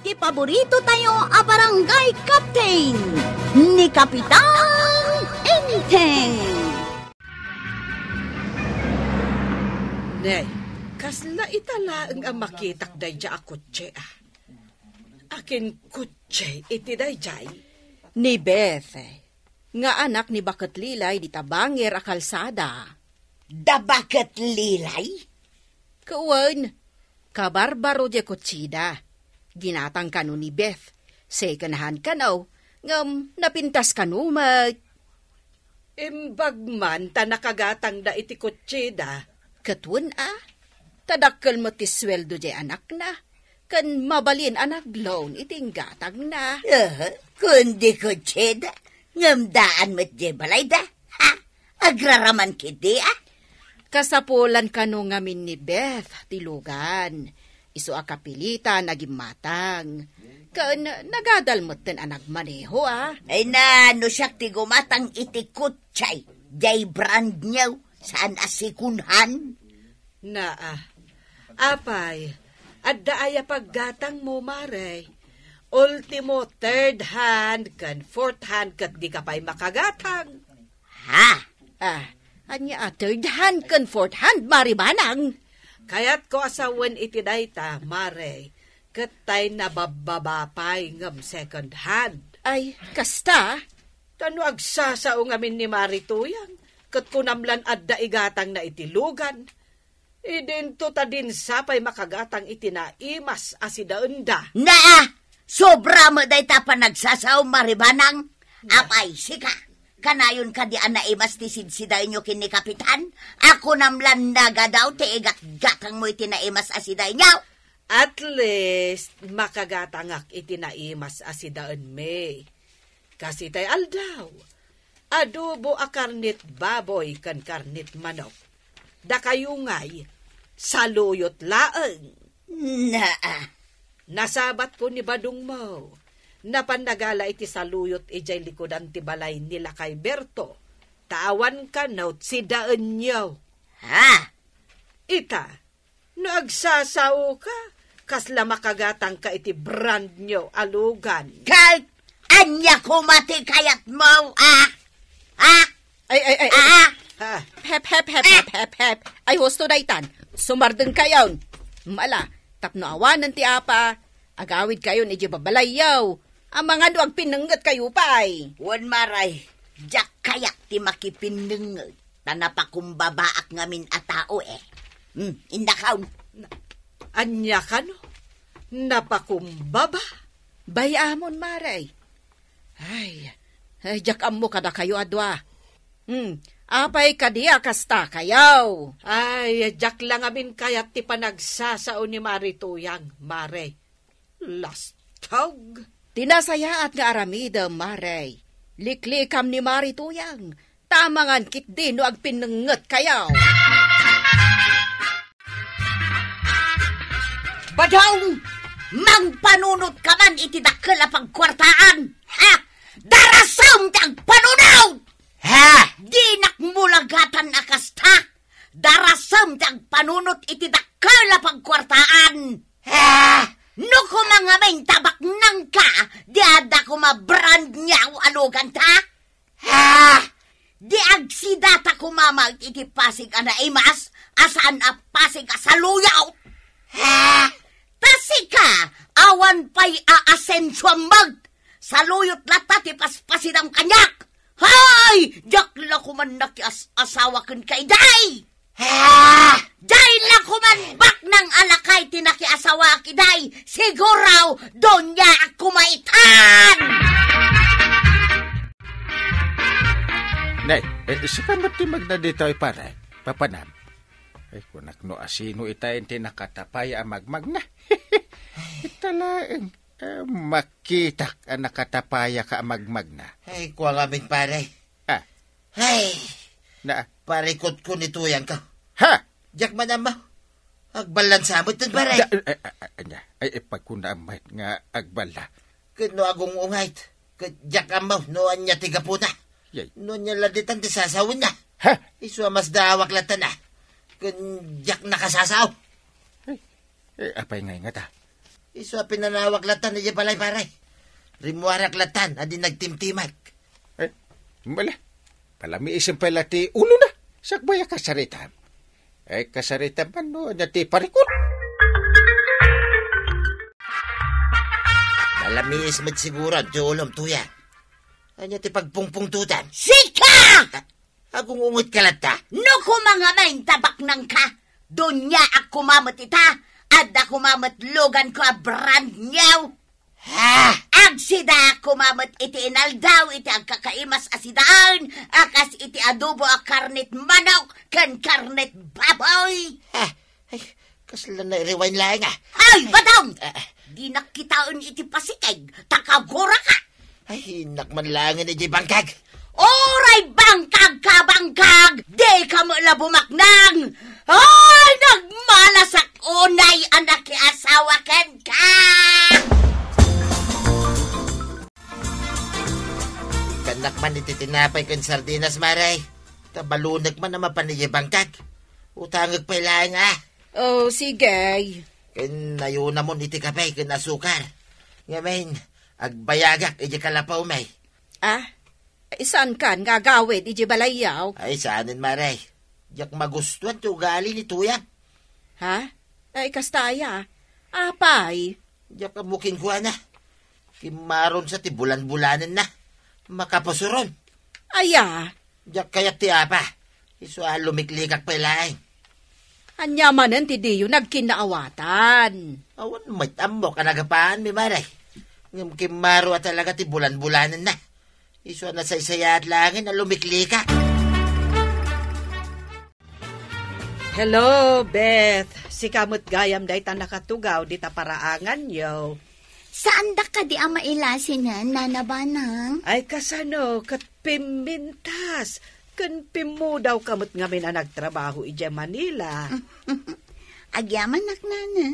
Kipaborito tayo a barangay captain ni Kapitan Enteng. Nay, kasla itala ang makitak day dya akutse ah. Akin kutse iti day jay. Ni Beth, nga anak ni Bakit Lilay di tabangir a kalsada. Da Bakit Lilay? Kuwan, kabarbaro di kutsida. Ginatang kano ni Beth. Sekanahan kanaw, ngam napintas kano mag... Imbagman ta nakagatang da iti kutsida. Katun ah, tadakkal mo ti sweldo di anak na. Kan mabalin anak loan iting gatag na. Uh, kundi kutsida, ngamdaan mo di balay da. Ha? Agraraman kidi a. Ah? Kasapulan kano ngamin ni Beth, tilugan iso a kapilita nagimatang. Kan nagadalmot ten anak maneho ah. Ay na, no siya ti gumatang itikot chay. Jay brand niyaw, saan asikunhan? Na ah, apay, adda aya paggatang mo maray. Ultimo third hand kan fourth hand kat di ka pa'y makagatang. Ha? Ah, anya ah, third hand kan fourth hand maribanang. Kayat ko asawan iti dayta, mare, kat tay nabababapay ngam second hand. Ay, kasta? Tano agsasao ngamin ni Marituyang, kat kunamlan at daigatang na itilugan. Idinto ta din sapay makagatang itinaimas asidaunda. Naa! Sobra mo dayta ta pa nagsasaw maribanang. Apay, sika! Kanayon ka di ana ibas ti sidsiday nyo kini kapitan. Ako namlan naga daw ti igat-gatang mo itinaimas asiday nyo. At least makagatangak mas asidaan me. Kasi tay aldaw. Adobo a karnit baboy kan karnit manok. Da kayungay, saluyot laeng. Na, Nasabat ko ni Badong mo napandagala iti saluyot ijay e likod ang tibalay nila kay Berto. Taawan ka na sidaan niyo. Ha? Ita, naagsasao ka, kasla makagatang ka iti brand nyo, alugan. Kay, anya kumati kayat mo, ah! Ah! Ay, ay, ay! Ah! ah. Pep, pep, pep, pep, hep, hep, hep. Ay, husto daitan. Sumardeng kayon. Mala, tapno awan ti apa. Agawid kayon, iji babalayaw. Ang mga duag pinengget kayo pa Wan maray, jak kayak ti makipinengget. Tanapakumbabaak ngamin a tao eh. Hmm, indakaw. Um. Na- Anya ka no? Napakumbaba? Bayamon, maray. Ay, ay, jak ammo kada kayo adwa. Hmm, apay kadi akasta kayaw. Ay, jak lang amin kaya't ti panagsasao ni Marituyang, mare. tug. Tinasayaat nga aramida, Maray. Liklikam ni Mari tuyang. Tamangan kit din no agpinenget kayaw. Badaw! Mang panunod ka man iti dakkel apang kwartaan! Ha! Darasam tag panunod! Bak nang alakay tinakiasawa kiday, siguraw donya kumaitan! Nay, eh, sa kamot ti magdaditoy pare, papanam. Ay, kunak no asino itain tinakatapay ang ah, magmag na. Italaeng eh, makitak ang nakatapaya ka ah, ah, magmag na. Ay, kuwa kami pare. Ha? Ay, na? pare ko nito yan ka. Ha? Jack manama. Agbala sa abot nun baray. Anya, eh, eh, eh, ay ipagkunamay nga agbala. Kano agong ungayt, kadyak amaw, no anya tigapuna. Yay. No nya laditan di sasawin na. Ha? Iso mas daawak latan na. jak nakasasaw. Ay, ay apay nga nga ta. Iso pinanawak latan na balay paray. Rimuarak latan, adi nagtimtimak. Eh, mala. Palami isang palati ulo na. Sakbaya ka sarita. Eh, Ay kasarita man no, na ti parikot. Alamis med sigura, jolom tuya. Anya ti pagpungpung tutan. Sika! Agong umut kalat ta. No mga main tabak nang ka. Donya ak kumamat ita. At kumamat logan ko a brand niyaw. Ha! agsida kumamat iti inaldaw iti agkakaimas asidaan akas iti adobo a karnet manok kan karnet baboy. Ah, ay, kasla na rewind lang ah. Ay, badong! Uh, Di nakitaon iti pasikag, takagura ka. Ay, nakman lang iti bangkag. Oray bangkag ka bangkag, di ka mo na bumaknang. Ay, nagmalasak unay anak asawa ken ka. man ititinapay kan sardinas, maray. Tabalunag man na mapaniyibangkak. Utangag pa ilaan, ah. Oh, sige. Kan na mo iti kapay, kan asukar. Ngamin, agbayagak, iji kalapaw may. Ah? Isan kan nga gawid, iji balayaw? Ay, saanin, maray. Yak magustuhan ti ugali ni Tuyang. Ha? Ay, kastaya. Apay. Yak amukin ko na. Kimaron sa tibulan-bulanan na makapusuron. Aya. Diyak kaya ti apa. Isu ah, lumiklikak pa ilain. Eh. Anya manan ti diyo nagkinaawatan. Awan may tambo ka nagapaan, mi maray. Ngam kimaro talaga ti bulan-bulanan na. Isu ah, na sa isayat langin na lumiklika. Hello, Beth. Si Kamot Gayam day ta nakatugaw di ta yo. Saan da ka di ama mailasin na, nanabanang? Ay kasano, kat pimintas. Kan pimo daw kamot nga min nagtrabaho ija Manila. Agyaman nak nana.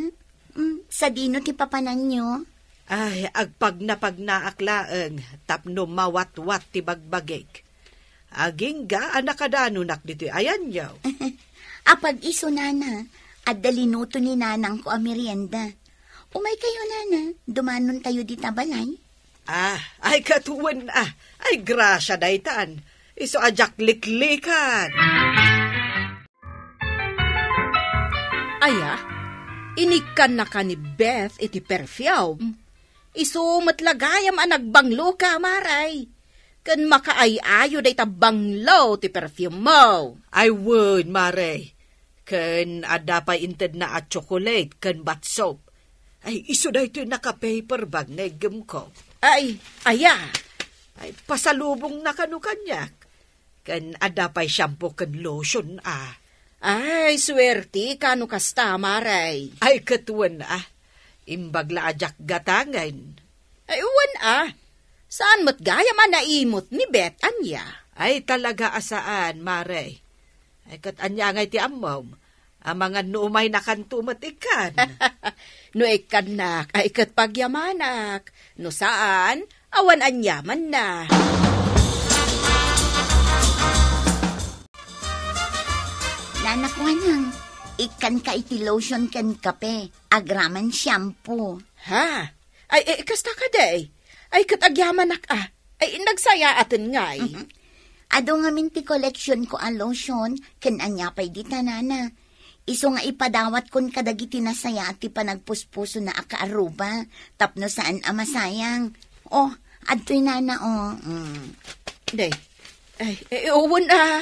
Mm, sa dino ti papanan nyo? Ay, agpag na pag naaklaeng, tapno mawatwat ti bagbagik. Aging ga anakadano nak dito ayan yaw. Apag iso nana, at dalinuto ni nanang ko amirienda. merienda Umay kayo, Nana. Dumanon kayo di balay. Ah, ay katuwan ah. Ay grasya daytan. Iso ajak liklikan. Aya, inikan na ka ni Beth iti perfume. Mm. Iso matlagayam anag banglo ka, Maray. Kan makaayayo day tabanglo ti perfume mo. I would, Maray. Kan adapay inted na at chocolate kan bat soap ay, iso na ito naka-paper bag na ko. Ay, aya! Ay, pasalubong na kanu kanyak. Kan adapay shampoo kan lotion ah. Ay, swerte kanu kastama ray. Ay, katuan ah. Imbagla ajak gatangan. Ay, uwan ah. Saan mo't gaya man naimot ni Bet anya? Ay, talaga asaan, Mare. Ay, kat anya ngay ti amom ang mga numay na kanto matikan. no ikanak, ay kat pagyamanak. No saan, awan anyaman na. Nanak ko nang, ikan ka iti lotion ken kape, agraman shampoo. Ha? Ay, ay eh, kasta ka day. Ay kat agyamanak ah. Ay, nagsaya atin ngay. eh. Mm-hmm. Ado nga minti collection ko a lotion, ken anya pa'y di tanana Iso nga ipadawat kon kadagiti nasaya ti panagpuspuso na akaaruba, tapno saan amasayang. Oh, adto'y nana oh. Mm. Day, ay, ay, eh, eh, uwan ah.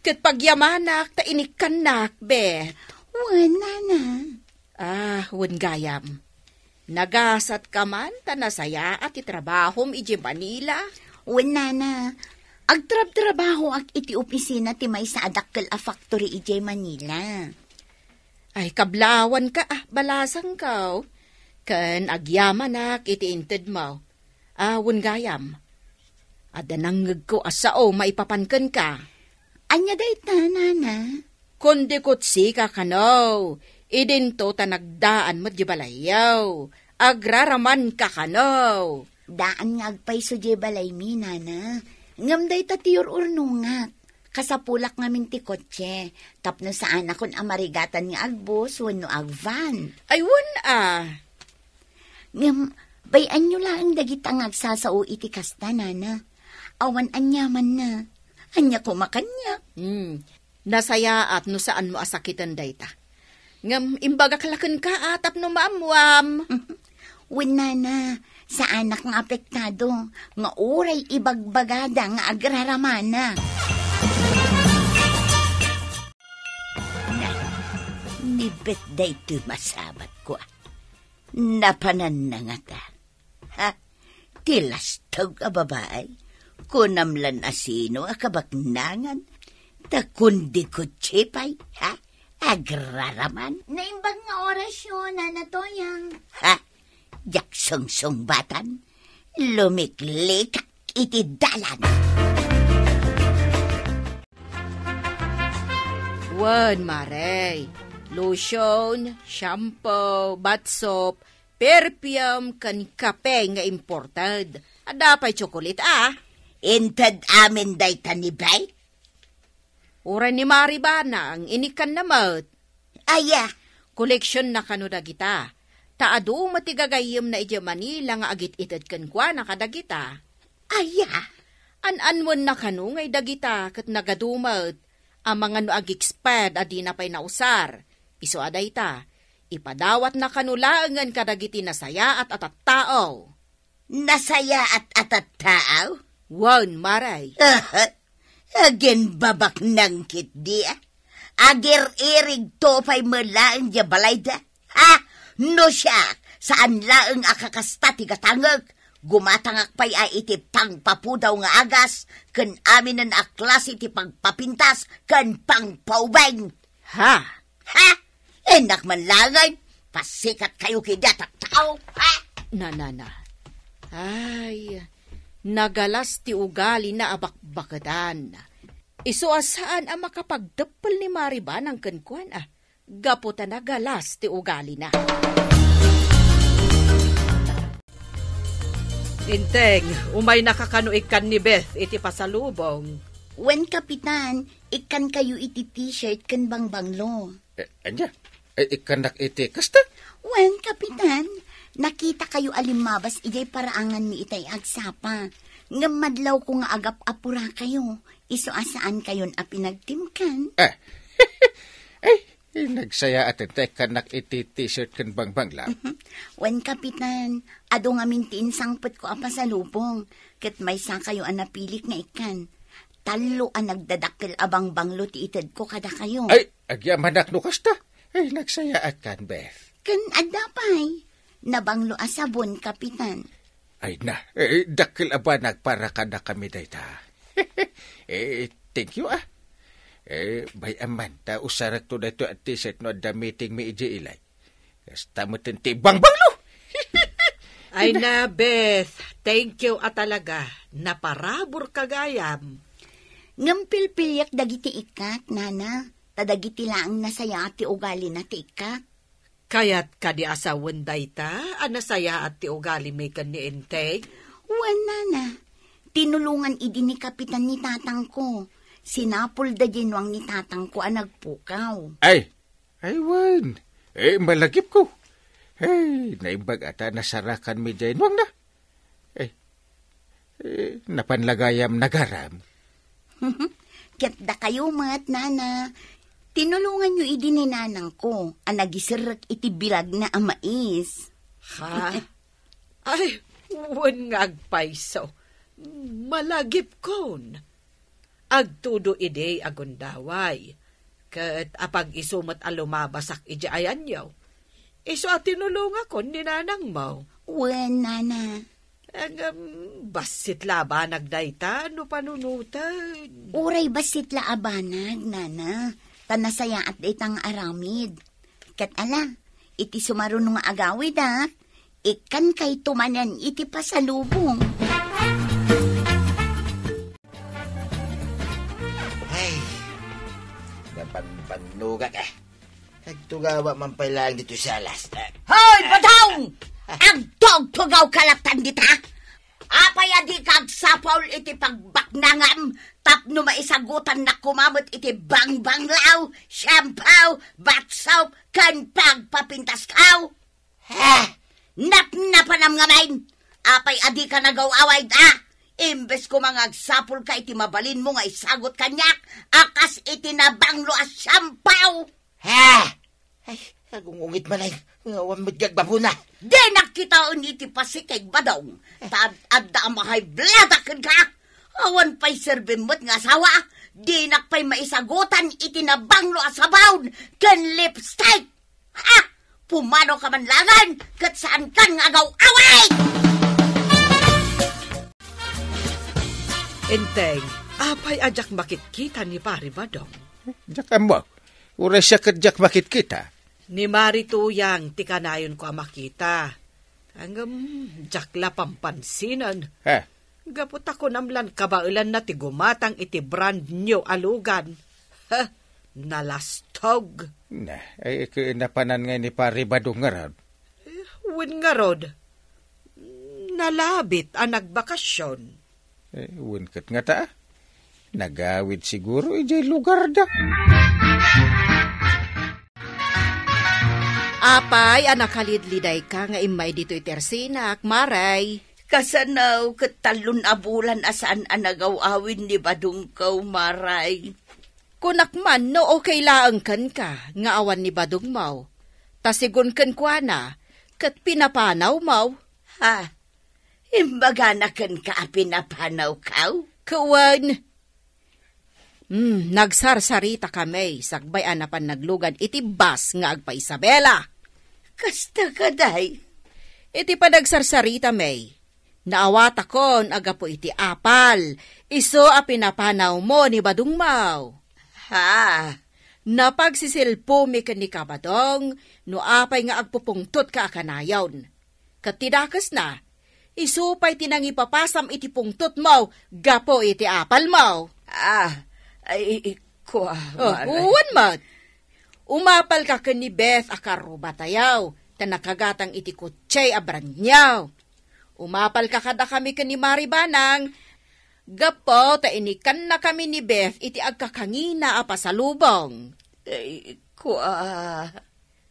Kat pagyamanak, ta inikanak, bet. Wan, nana. Ah, wan gayam. Nagasat ka man, tanasaya at itrabahom iji Manila. Wan, nana. Agtrab-trabaho ak iti opisina ti may sa adakkel a factory iji Manila. Ay kablawan ka ah, balasang ka. Oh. Kan agyaman na kitiinted mo. Awon ah, gayam. Adanangag ko asao oh, maipapanken ka. Anya day nana? Kundi kutsi ka kano. Idinto tanagdaan mo jibalayaw. Agraraman ka kano. Daan nga agpay so jibalay mi, nana. Ngam day tatiyur urnungat kasapulak ngamin ti kotse. Tapno saan akon amarigatan nga Agbos, wano agvan. Ay, won ah. Ngam, bayan nyo lang ang agsasao iti kasta, nana. Awan anyaman na. Anya kumakanya. Hmm. Nasaya at no saan mo asakitan dayta. Ngam, imbaga kalakan ka atap ah, no maamwam. Win nana, sa anak ng apektado, nga uray ibagbagada nga agraramana. ni birthday to masabat ko. Ah. Napanan na nga ta. Ha? Tilastog a ah, babae. Kunamlan asino akabaknangan. Ah, kabaknangan. Takundi ko chipay, ha? Agraraman. Naimbag nga oras yun, Anatoyang. Ha? Jaksong-song batan. Lumiklikak iti dalan. Wan, Maray lotion, shampoo, bath soap, perfume, kan kape nga imported. At dapat chocolate ah. Intad amin day tanibay? Ura ni Maribana ang inikan na mat. Aya. Koleksyon na kanuda kita. Taado matigagayim na ija Manila nga agit itad kan kwa na kadagita. Aya. An-anwan na kanungay dagita kat nagadumat. Ang mga no ag-expired adi na pa'y nausar Iso aday ta, ipadawat na kanulaangan kadagiti nasaya at atattao. Nasaya at atattao? Wan, maray. uh babak nang kit dia. Ager irig topay malaan dia balay Ha? No siya, saan laang akakasta ti tigatangag? Gumatangak pa'y a iti pangpapudaw nga agas, kan aminan ang aklas iti pangpapintas, kan pangpaubeng. Ha? Ha? Enak man lagay, pasikat kayo kidya at tao, ha? Na, na, na. Ay, nagalas ti ugali na abakbakadan. Iso asaan ang makapagdapal ni Mariba ng kankuan, ah? Gaputa na galas ti ugali na. Inteng, umay nakakanuig kan ni Beth iti pasalubong. Wen, Kapitan, ikan kayo iti t-shirt kan bang banglo. Eh, anya, eh, ikandak iti kasta? Wen, kapitan, nakita kayo alimabas ijay paraangan ni itay agsapa. Nga madlaw ko nga agap apura kayo. Iso asaan kayon a pinagtimkan? Ah, ay, nagsaya atin tay kanak iti t-shirt kan bang bang lang. Mhm. Wen, kapitan, ado nga mintin sangpot ko apa sa lubong. Kat may sa kayo ang napilik nga ikan. Talo ang nagdadakil abang banglo ti itad ko kada kayo. Ay, agyaman akno kasta. Eh, nagsaya at kan, Beth. Kan adapay. Nabanglo asabon, kapitan. Ay na, eh, dakil aba nagpara ka na kami dayta. eh, thank you ah. Eh, bay aman, ta usarak to dayto at tiset no da meeting mi ije ilay. Kasta mo tinti bang banglo! Ay na, Beth, thank you at ah, talaga. Naparabor kagayam. Ngampil pilyak dagiti ikat, nana. Tadagiti lang nasaya ati ugali na ti ikka. Kayat ka di asawan day ta, anasaya at ti ugali may kan ni Enteg? Wala na. Tinulungan idi ni kapitan ni tatang ko. Sinapol da ginwang ni tatang ko ang nagpukaw. Ay, ay wan. Eh, malagip ko. Hey, naimbag ata nasarakan mi ginwang na. Eh, eh napanlagayam nagaram. Kit da kayo mat, nana. Tinulungan nyo idi ni nanang ko, ang nagisirak iti bilag na amais. Ha? Ay, wan nga agpaiso. Malagip kon. Agtudo ide agundaway. Kat apag isumat alumabasak iji ayan yaw. Iso at tinulunga ko ni nanang mo. Wan, nana. Ang um, basit labanag dayta, ano panunuta? Uray basit labanag, nana. Tanasaya at itang aramid. Kat ala, iti sumarunong agawid ha. Ikan kay tumanan iti pasalubong. Ay, napanpanugak eh. Nagtugawa man pa lang dito sa alas. Hoy, bataw! Ang dog tugaw kalatan dita! Apay adi kag sapaul iti pagbaknangam, tapno maisagutan na kumamot iti bangbanglaw, shampaw, batsaw, kan pagpapintas kaw. Heh, napnapanam ngamain, apay adi ka nagawaway da. Imbes ko mangagsapol ka iti mabalin mo nga isagot kanyak, akas iti nabanglo as shampaw. Heh, ay, nagungungit malay. Ngawan oh, mo dyan babuna. Di nakitaon iti pasikig ba daw? Tad adda mahay bladakin ka. Awan pa'y serbin mo't nga sawa. Di nakpay maisagutan iti nabanglo asabawd ken lipstick. Ha! Pumano ka man langan kat saan kan nga gaw away! Enteng, apay ajak makit kita ni pare ba dong? Jakam mo, ura siya kadyak makit kita. Ni Marito yang tikanayon ko makita. Hanggang jakla pampansinan. Eh? Gaput ako namlan kabailan na tigumatang iti brand new alugan. Ha? Nalastog. Na, ay, eh, napanan nga ni Paribado nga Eh, win nga rod. Nalabit ang nagbakasyon. Eh, win kat nga ta. Nagawid siguro, ijay lugar da. Music Apay, anak kalidliday ka nga imay dito itersinak, maray. Kasanaw, katalon abulan asaan anagaw awin ni Badungkaw, maray. Kunak man, no okay laang kan ka, nga awan ni Badungmaw. Tasigun kan kwa na, kat pinapanaw mau. Ha, imbagana kan ka pinapanaw kau? Kawan, Hmm, nagsarsarita kami, sagbay anapan naglugan iti bas nga agpa Isabela. Kasta kaday. Iti panagsarsarita, May. Naawat akon aga po iti apal. Iso a pinapanaw mo ni Badungmaw. Ha! Napagsisilpo mi ka ni Kabadong, no apay nga agpupungtot ka akanayon. Katidakas na, iso pa'y tinangipapasam iti pungtot mo, gapo iti apal mo. Ah, ay, ikuha. Oh, uwan mat. Umapal ka ken ni Beth akaro batayaw, tanakagatang iti kutsay abranyaw. Umapal ka kada kami ken ni Maribanang, gapo ta inikan na kami ni Beth iti agkakangina a pasalubong. Ay, kuwa,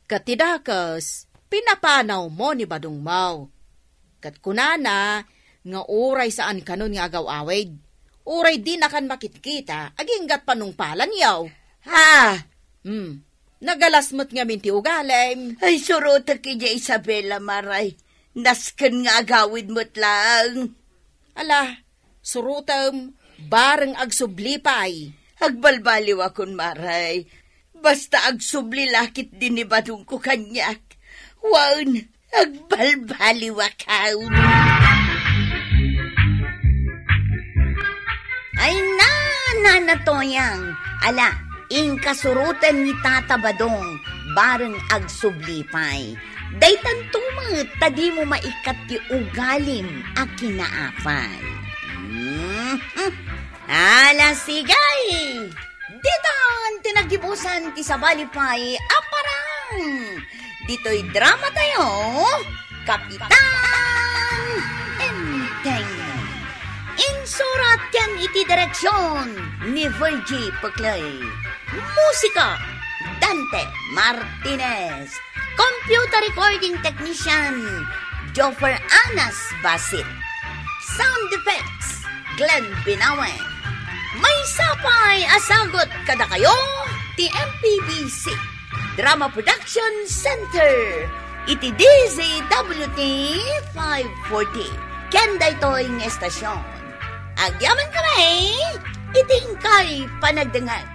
katidakos, pinapanaw mo ni Badungmaw. Kat kunana, nga uray saan kanon nga agaw awid. Uray di nakan makitkita, aginggat panungpalan yaw. Ha! Hmm, Nagalasmat nga minti ugalem. Ay, surota kanya Isabela, Maray. Nasken nga agawid mo't lang. Ala, surutam, barang agsublipay. Agbalbaliw akon, Maray. Basta agsubli lakit din ni ko kanyak. Waon, agbalbaliw akaw. Ay na, nanatoyang. Ala, inkasurutan ni Tata Badong, barang agsublipay. Daytan tumat, tadi mo maikat ti ugalim, a kinaapan. Hmm? Ala sigay! Ditan tinagibusan ti sabalipay, aparang! Dito'y drama tayo, Kapitan Enteng! Insurat yan iti direksyon ni Virgie Paclay. Musiko, Dante Martinez. Computer Recording Technician, Joffer Anas Basit. Sound Effects, Glenn Binawe. May sapay asagot kada kayo, TMPBC. Drama Production Center. Iti DZWT 540. Kenday toy ng estasyon. Agyaman kami, eh? iting kay panagdangan.